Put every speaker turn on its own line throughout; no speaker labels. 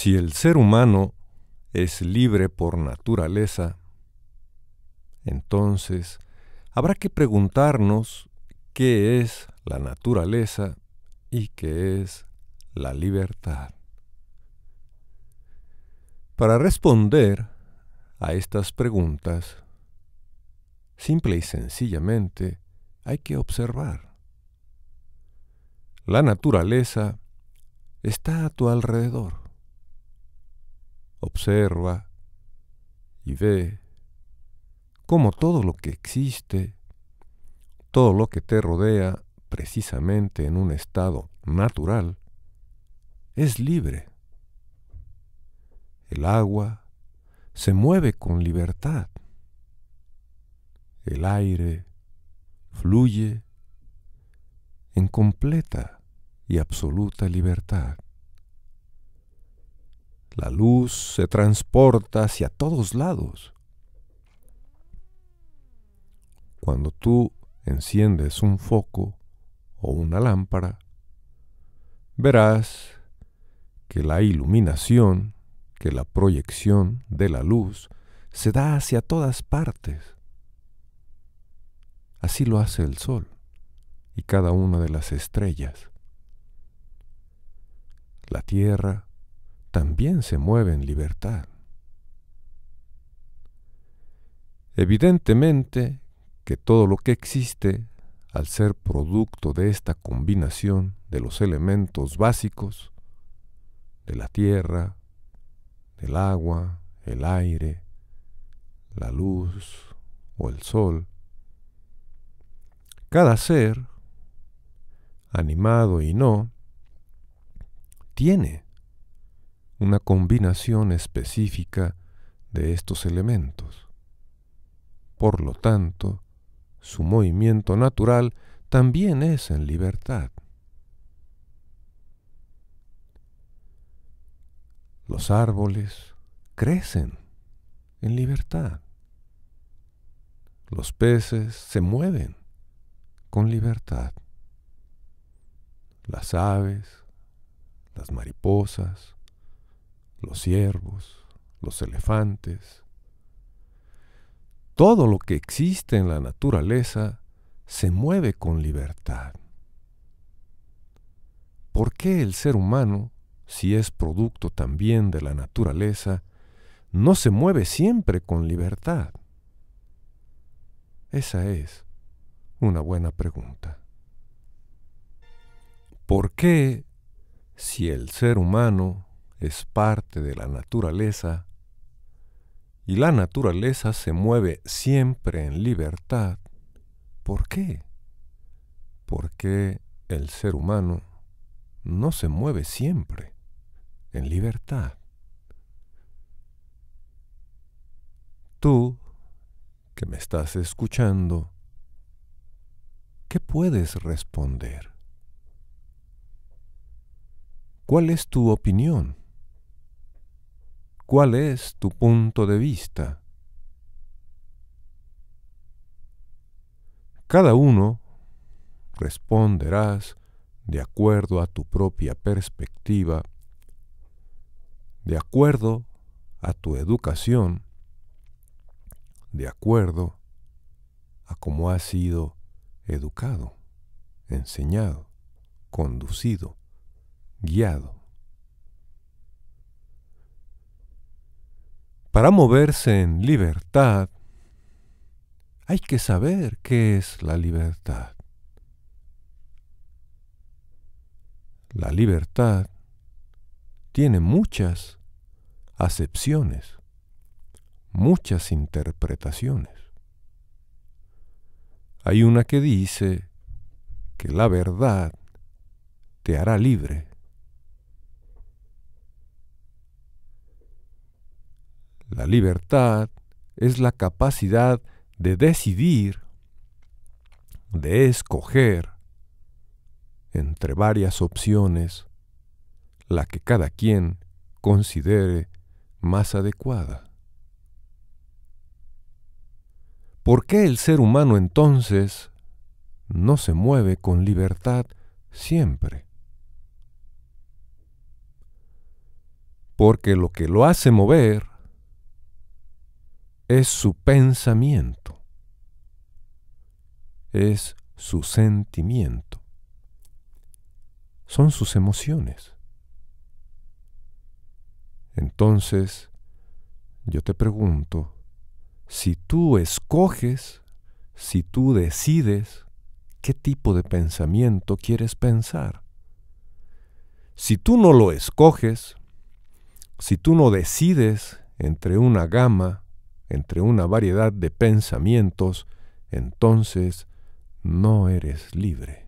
Si el ser humano es libre por naturaleza, entonces habrá que preguntarnos qué es la naturaleza y qué es la libertad. Para responder a estas preguntas, simple y sencillamente hay que observar. La naturaleza está a tu alrededor observa y ve cómo todo lo que existe, todo lo que te rodea precisamente en un estado natural, es libre. El agua se mueve con libertad. El aire fluye en completa y absoluta libertad. La luz se transporta hacia todos lados. Cuando tú enciendes un foco o una lámpara, verás que la iluminación, que la proyección de la luz se da hacia todas partes. Así lo hace el sol y cada una de las estrellas. La tierra, también se mueve en libertad. Evidentemente que todo lo que existe, al ser producto de esta combinación de los elementos básicos, de la tierra, del agua, el aire, la luz o el sol, cada ser, animado y no, tiene una combinación específica de estos elementos. Por lo tanto, su movimiento natural también es en libertad. Los árboles crecen en libertad. Los peces se mueven con libertad. Las aves, las mariposas, los ciervos, los elefantes. Todo lo que existe en la naturaleza se mueve con libertad. ¿Por qué el ser humano, si es producto también de la naturaleza, no se mueve siempre con libertad? Esa es una buena pregunta. ¿Por qué, si el ser humano es parte de la naturaleza y la naturaleza se mueve siempre en libertad, ¿por qué? Porque el ser humano no se mueve siempre en libertad. Tú, que me estás escuchando, ¿qué puedes responder? ¿Cuál es tu opinión? ¿Cuál es tu punto de vista? Cada uno responderás de acuerdo a tu propia perspectiva, de acuerdo a tu educación, de acuerdo a cómo has sido educado, enseñado, conducido, guiado. Para moverse en libertad, hay que saber qué es la libertad. La libertad tiene muchas acepciones, muchas interpretaciones. Hay una que dice que la verdad te hará libre. La libertad es la capacidad de decidir, de escoger entre varias opciones la que cada quien considere más adecuada. ¿Por qué el ser humano entonces no se mueve con libertad siempre? Porque lo que lo hace mover es su pensamiento, es su sentimiento, son sus emociones. Entonces, yo te pregunto, si tú escoges, si tú decides qué tipo de pensamiento quieres pensar, si tú no lo escoges, si tú no decides entre una gama entre una variedad de pensamientos, entonces no eres libre.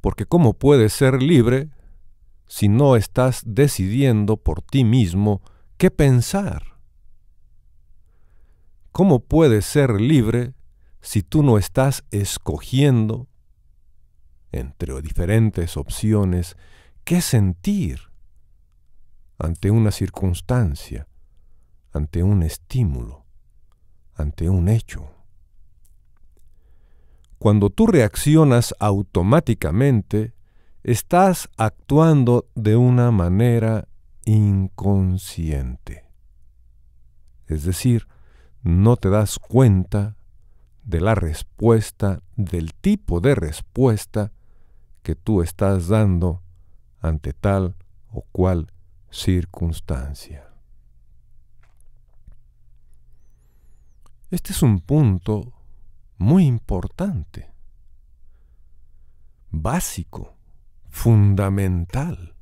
Porque ¿cómo puedes ser libre si no estás decidiendo por ti mismo qué pensar? ¿Cómo puedes ser libre si tú no estás escogiendo entre diferentes opciones qué sentir? ante una circunstancia, ante un estímulo, ante un hecho. Cuando tú reaccionas automáticamente, estás actuando de una manera inconsciente. Es decir, no te das cuenta de la respuesta, del tipo de respuesta que tú estás dando ante tal o cual circunstancia. Este es un punto muy importante, básico, fundamental.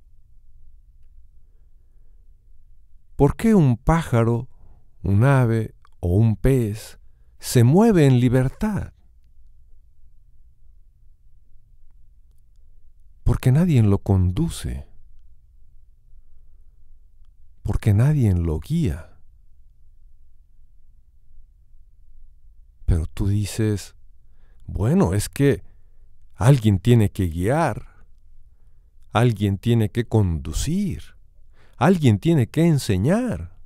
¿Por qué un pájaro, un ave o un pez se mueve en libertad? Porque nadie lo conduce porque nadie lo guía. Pero tú dices, bueno, es que alguien tiene que guiar, alguien tiene que conducir, alguien tiene que enseñar.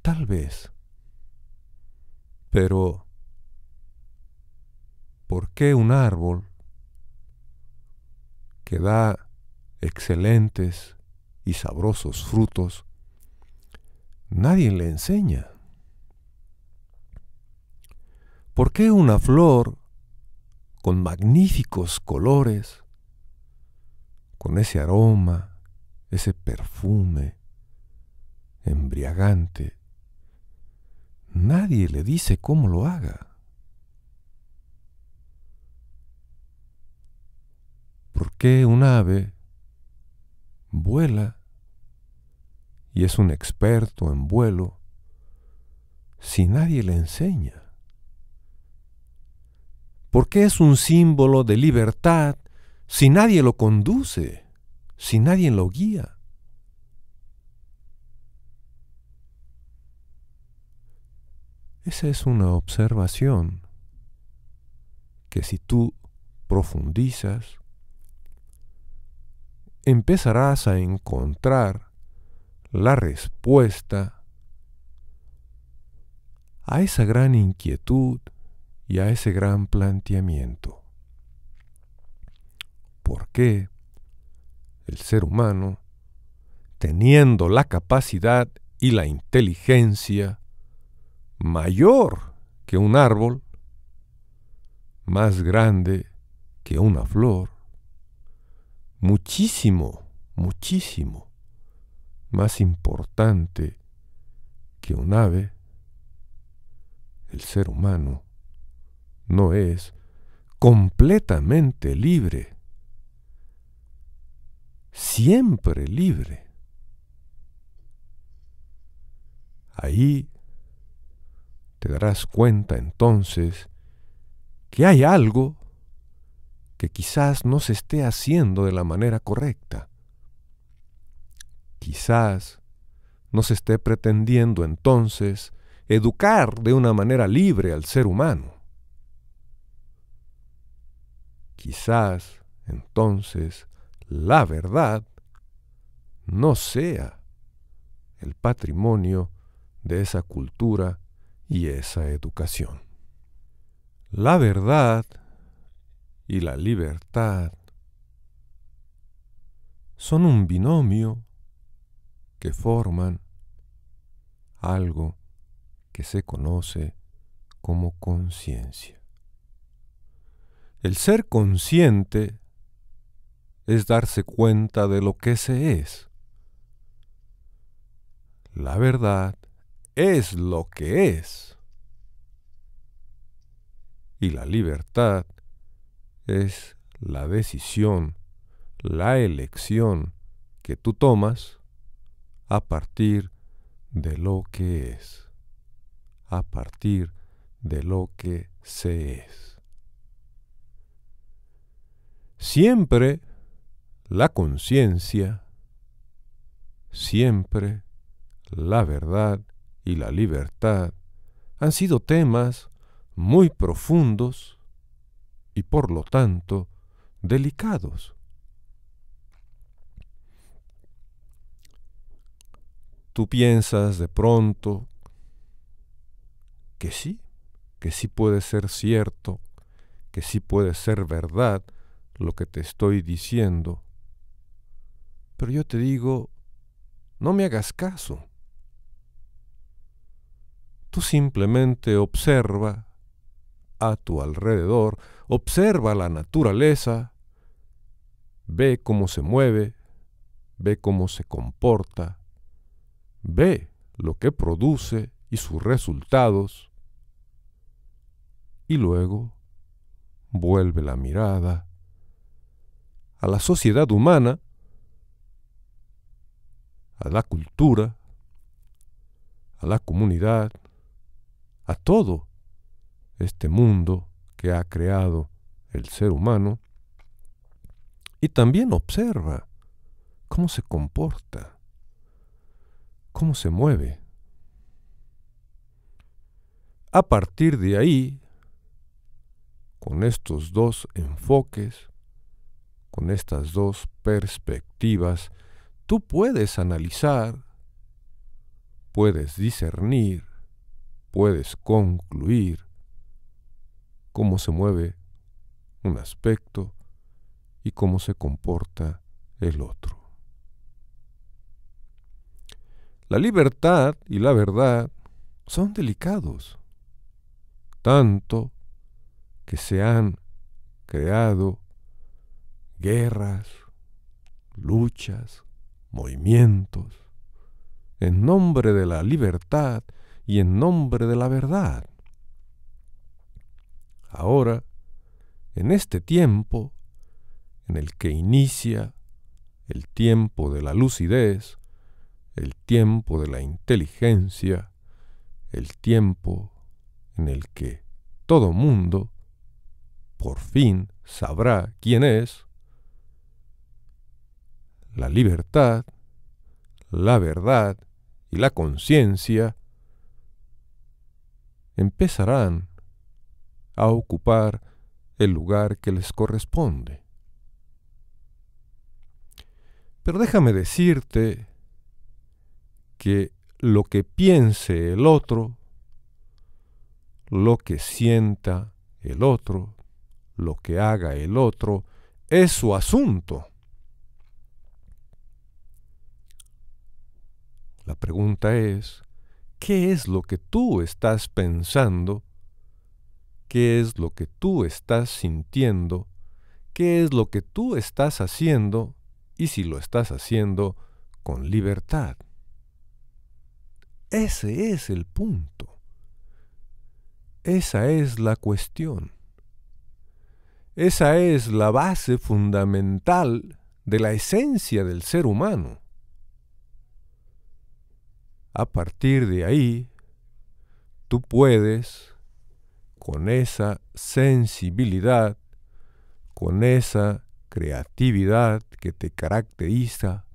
Tal vez. Pero, ¿por qué un árbol que da excelentes y sabrosos frutos, nadie le enseña. ¿Por qué una flor con magníficos colores, con ese aroma, ese perfume embriagante, nadie le dice cómo lo haga? ¿Por qué un ave vuela y es un experto en vuelo si nadie le enseña? ¿Por qué es un símbolo de libertad si nadie lo conduce, si nadie lo guía? Esa es una observación que si tú profundizas, empezarás a encontrar la respuesta a esa gran inquietud y a ese gran planteamiento. ¿Por qué el ser humano, teniendo la capacidad y la inteligencia mayor que un árbol, más grande que una flor, muchísimo, muchísimo más importante que un ave, el ser humano, no es completamente libre, siempre libre. Ahí te darás cuenta entonces que hay algo que quizás no se esté haciendo de la manera correcta. Quizás no se esté pretendiendo entonces educar de una manera libre al ser humano. Quizás entonces la verdad no sea el patrimonio de esa cultura y esa educación. La verdad y la libertad son un binomio que forman algo que se conoce como conciencia. El ser consciente es darse cuenta de lo que se es. La verdad es lo que es. Y la libertad es la decisión, la elección que tú tomas a partir de lo que es, a partir de lo que se es. Siempre la conciencia, siempre la verdad y la libertad han sido temas muy profundos y por lo tanto delicados. Tú piensas de pronto que sí, que sí puede ser cierto, que sí puede ser verdad lo que te estoy diciendo. Pero yo te digo, no me hagas caso. Tú simplemente observa a tu alrededor observa la naturaleza, ve cómo se mueve, ve cómo se comporta, ve lo que produce y sus resultados, y luego vuelve la mirada a la sociedad humana, a la cultura, a la comunidad, a todo este mundo que ha creado el ser humano y también observa cómo se comporta, cómo se mueve. A partir de ahí, con estos dos enfoques, con estas dos perspectivas, tú puedes analizar, puedes discernir, puedes concluir cómo se mueve un aspecto y cómo se comporta el otro. La libertad y la verdad son delicados, tanto que se han creado guerras, luchas, movimientos, en nombre de la libertad y en nombre de la verdad ahora, en este tiempo en el que inicia el tiempo de la lucidez, el tiempo de la inteligencia, el tiempo en el que todo mundo por fin sabrá quién es, la libertad, la verdad y la conciencia empezarán a ocupar el lugar que les corresponde. Pero déjame decirte que lo que piense el otro, lo que sienta el otro, lo que haga el otro, es su asunto. La pregunta es, ¿qué es lo que tú estás pensando qué es lo que tú estás sintiendo, qué es lo que tú estás haciendo y si lo estás haciendo con libertad. Ese es el punto. Esa es la cuestión. Esa es la base fundamental de la esencia del ser humano. A partir de ahí, tú puedes con esa sensibilidad, con esa creatividad que te caracteriza,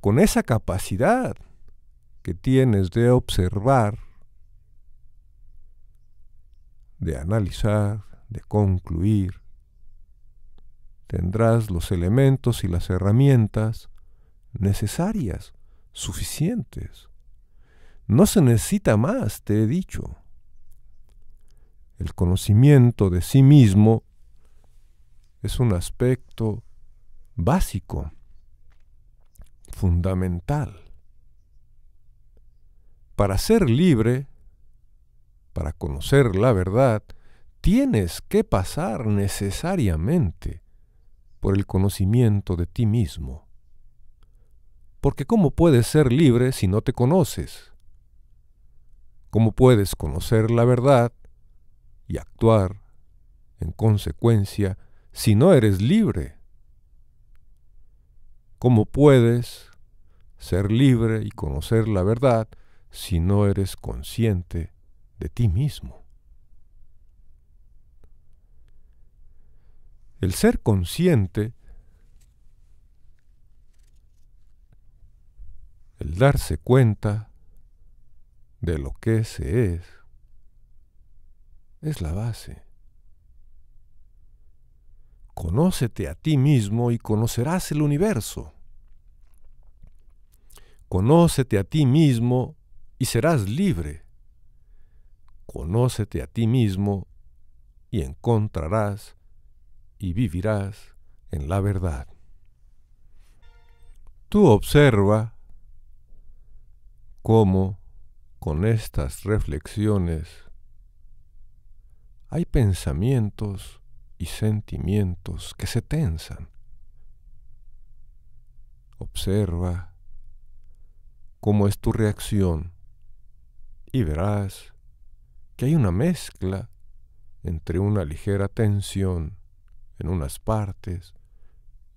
con esa capacidad que tienes de observar, de analizar, de concluir, tendrás los elementos y las herramientas necesarias, suficientes. No se necesita más, te he dicho el conocimiento de sí mismo es un aspecto básico, fundamental. Para ser libre, para conocer la verdad, tienes que pasar necesariamente por el conocimiento de ti mismo. Porque ¿cómo puedes ser libre si no te conoces? ¿Cómo puedes conocer la verdad y actuar en consecuencia si no eres libre? ¿Cómo puedes ser libre y conocer la verdad si no eres consciente de ti mismo? El ser consciente, el darse cuenta de lo que se es, es la base. Conócete a ti mismo y conocerás el universo. Conócete a ti mismo y serás libre. Conócete a ti mismo y encontrarás y vivirás en la verdad. Tú observa cómo con estas reflexiones hay pensamientos y sentimientos que se tensan. Observa cómo es tu reacción y verás que hay una mezcla entre una ligera tensión en unas partes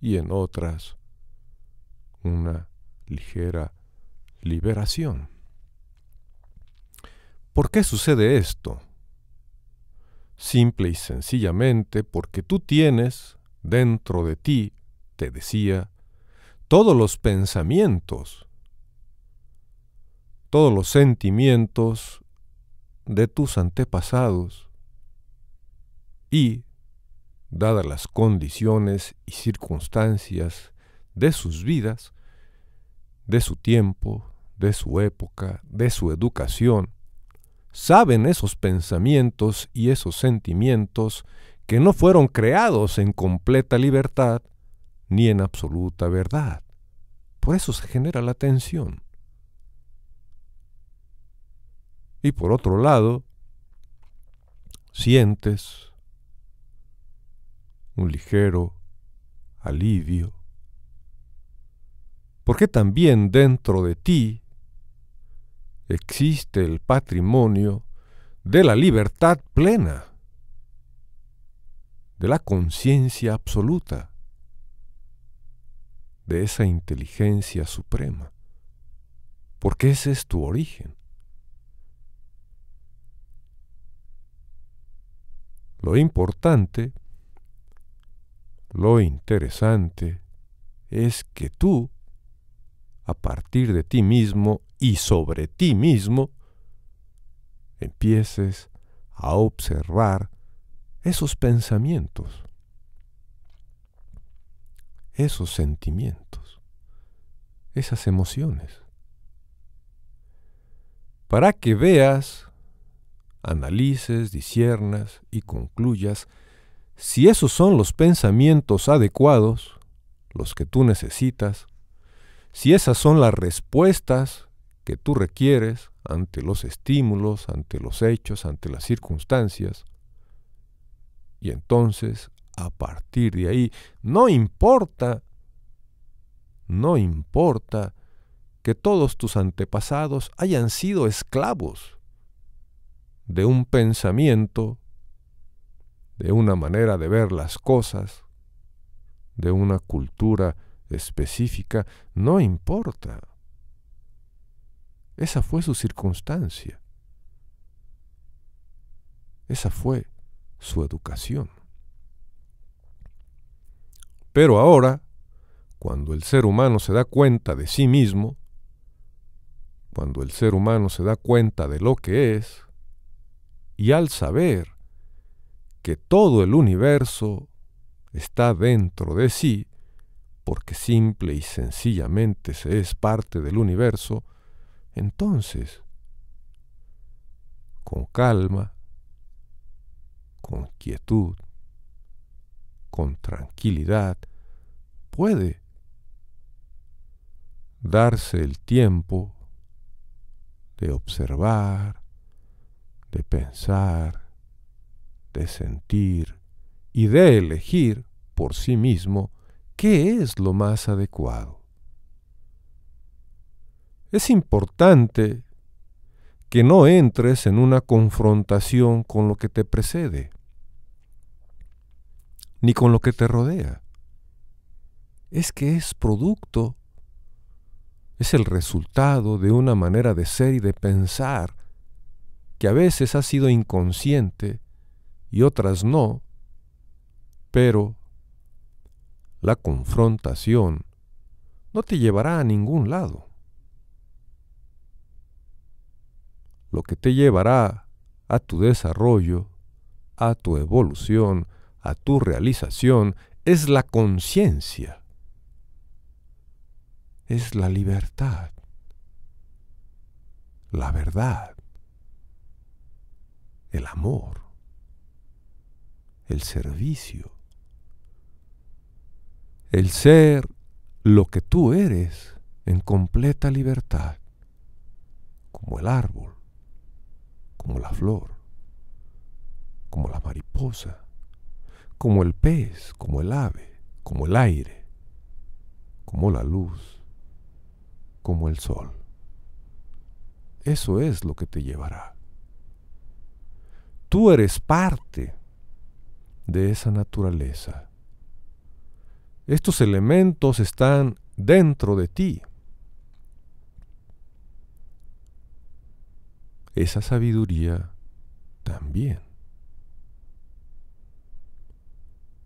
y en otras una ligera liberación. ¿Por qué sucede esto? simple y sencillamente porque tú tienes dentro de ti, te decía, todos los pensamientos, todos los sentimientos de tus antepasados y, dadas las condiciones y circunstancias de sus vidas, de su tiempo, de su época, de su educación, saben esos pensamientos y esos sentimientos que no fueron creados en completa libertad ni en absoluta verdad. Por eso se genera la tensión. Y por otro lado, sientes un ligero alivio, porque también dentro de ti existe el patrimonio de la libertad plena, de la conciencia absoluta, de esa inteligencia suprema, porque ese es tu origen. Lo importante, lo interesante, es que tú, a partir de ti mismo, y sobre ti mismo, empieces a observar esos pensamientos, esos sentimientos, esas emociones, para que veas, analices, disciernas y concluyas si esos son los pensamientos adecuados, los que tú necesitas, si esas son las respuestas que tú requieres ante los estímulos, ante los hechos, ante las circunstancias. Y entonces, a partir de ahí, no importa, no importa que todos tus antepasados hayan sido esclavos de un pensamiento, de una manera de ver las cosas, de una cultura específica, no importa. Esa fue su circunstancia. Esa fue su educación. Pero ahora, cuando el ser humano se da cuenta de sí mismo, cuando el ser humano se da cuenta de lo que es, y al saber que todo el universo está dentro de sí, porque simple y sencillamente se es parte del universo, entonces, con calma, con quietud, con tranquilidad, puede darse el tiempo de observar, de pensar, de sentir y de elegir por sí mismo qué es lo más adecuado. Es importante que no entres en una confrontación con lo que te precede, ni con lo que te rodea. Es que es producto, es el resultado de una manera de ser y de pensar que a veces ha sido inconsciente y otras no, pero la confrontación no te llevará a ningún lado. lo que te llevará a tu desarrollo, a tu evolución, a tu realización, es la conciencia, es la libertad, la verdad, el amor, el servicio, el ser lo que tú eres en completa libertad, como el árbol como la flor, como la mariposa, como el pez, como el ave, como el aire, como la luz, como el sol. Eso es lo que te llevará. Tú eres parte de esa naturaleza. Estos elementos están dentro de ti. esa sabiduría también.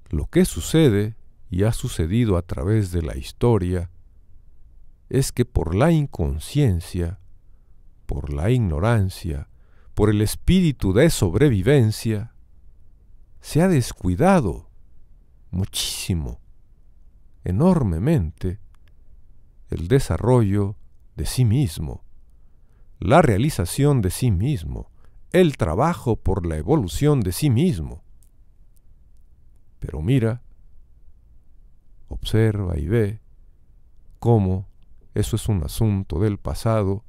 Lo que sucede y ha sucedido a través de la historia es que por la inconsciencia, por la ignorancia, por el espíritu de sobrevivencia, se ha descuidado muchísimo, enormemente, el desarrollo de sí mismo la realización de sí mismo, el trabajo por la evolución de sí mismo. Pero mira, observa y ve cómo eso es un asunto del pasado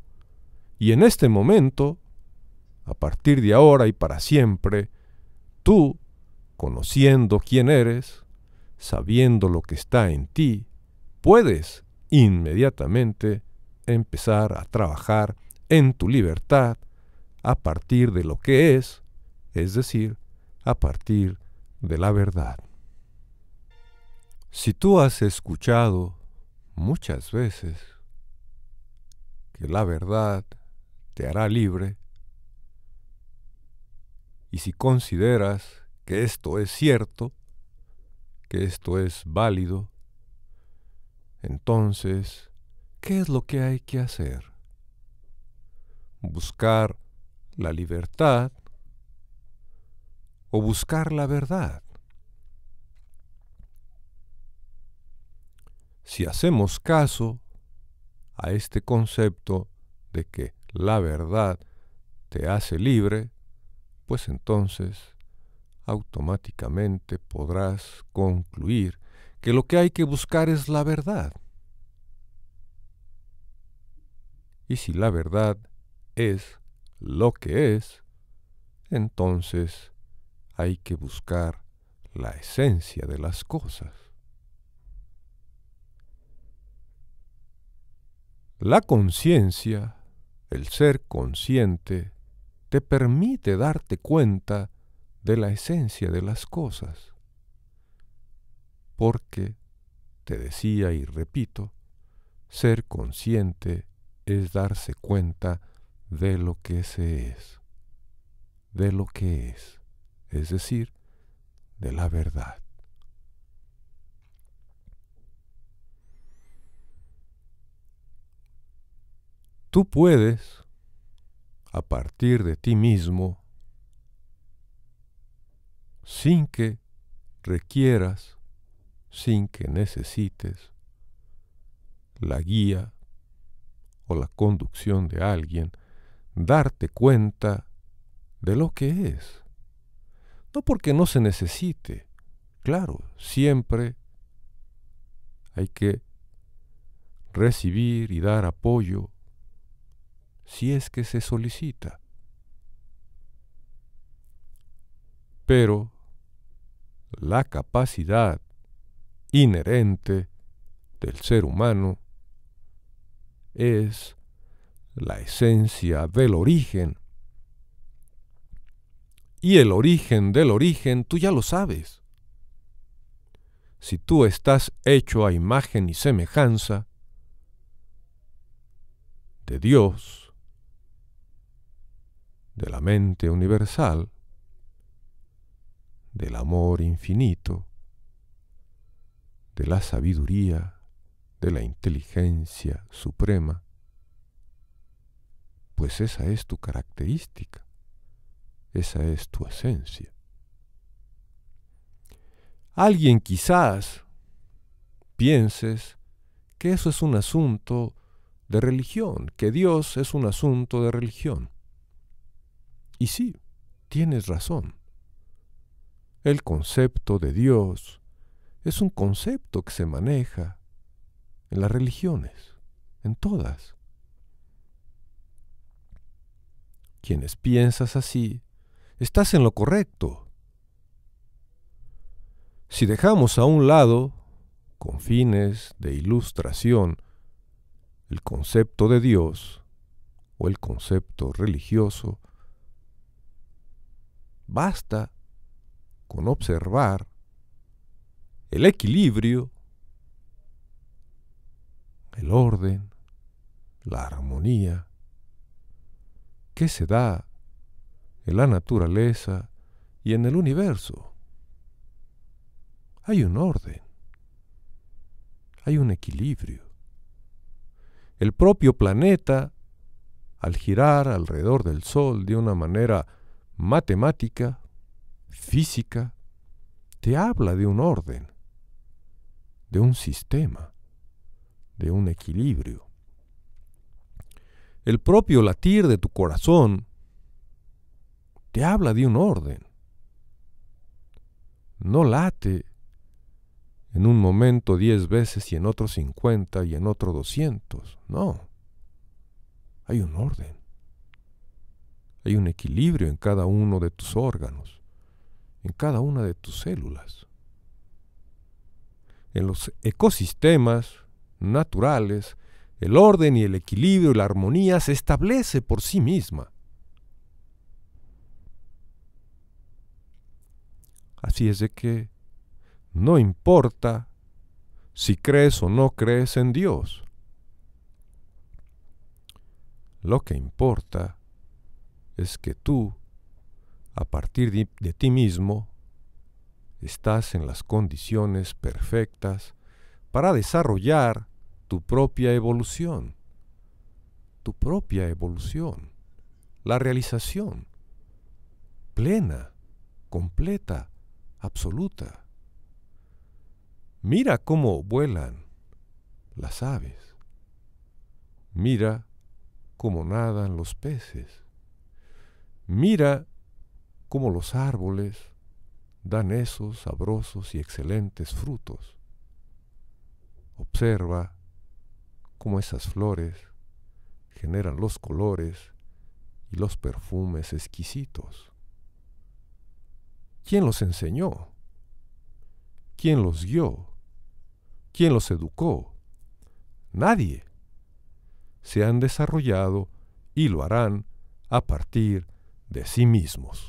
y en este momento, a partir de ahora y para siempre, tú, conociendo quién eres, sabiendo lo que está en ti, puedes inmediatamente empezar a trabajar en tu libertad a partir de lo que es, es decir, a partir de la verdad. Si tú has escuchado muchas veces que la verdad te hará libre, y si consideras que esto es cierto, que esto es válido, entonces, ¿qué es lo que hay que hacer? buscar la libertad o buscar la verdad. Si hacemos caso a este concepto de que la verdad te hace libre, pues entonces automáticamente podrás concluir que lo que hay que buscar es la verdad. Y si la verdad es lo que es, entonces hay que buscar la esencia de las cosas. La conciencia, el ser consciente, te permite darte cuenta de la esencia de las cosas. Porque, te decía y repito, ser consciente es darse cuenta de lo que se es, de lo que es, es decir, de la verdad. Tú puedes, a partir de ti mismo, sin que requieras, sin que necesites, la guía o la conducción de alguien, darte cuenta de lo que es. No porque no se necesite, claro, siempre hay que recibir y dar apoyo si es que se solicita. Pero la capacidad inherente del ser humano es la esencia del origen. Y el origen del origen tú ya lo sabes. Si tú estás hecho a imagen y semejanza de Dios, de la mente universal, del amor infinito, de la sabiduría, de la inteligencia suprema, pues esa es tu característica, esa es tu esencia. Alguien quizás pienses que eso es un asunto de religión, que Dios es un asunto de religión. Y sí, tienes razón. El concepto de Dios es un concepto que se maneja en las religiones, en todas. quienes piensas así, estás en lo correcto. Si dejamos a un lado, con fines de ilustración, el concepto de Dios o el concepto religioso, basta con observar el equilibrio, el orden, la armonía, ¿Qué se da en la naturaleza y en el universo. Hay un orden, hay un equilibrio. El propio planeta, al girar alrededor del Sol de una manera matemática, física, te habla de un orden, de un sistema, de un equilibrio el propio latir de tu corazón te habla de un orden. No late en un momento diez veces y en otro cincuenta y en otro 200. No. Hay un orden. Hay un equilibrio en cada uno de tus órganos, en cada una de tus células. En los ecosistemas naturales el orden y el equilibrio y la armonía se establece por sí misma. Así es de que no importa si crees o no crees en Dios. Lo que importa es que tú, a partir de, de ti mismo, estás en las condiciones perfectas para desarrollar tu propia evolución, tu propia evolución, la realización plena, completa, absoluta. Mira cómo vuelan las aves. Mira cómo nadan los peces. Mira cómo los árboles dan esos sabrosos y excelentes frutos. Observa cómo esas flores generan los colores y los perfumes exquisitos. ¿Quién los enseñó? ¿Quién los guió? ¿Quién los educó? Nadie. Se han desarrollado y lo harán a partir de sí mismos.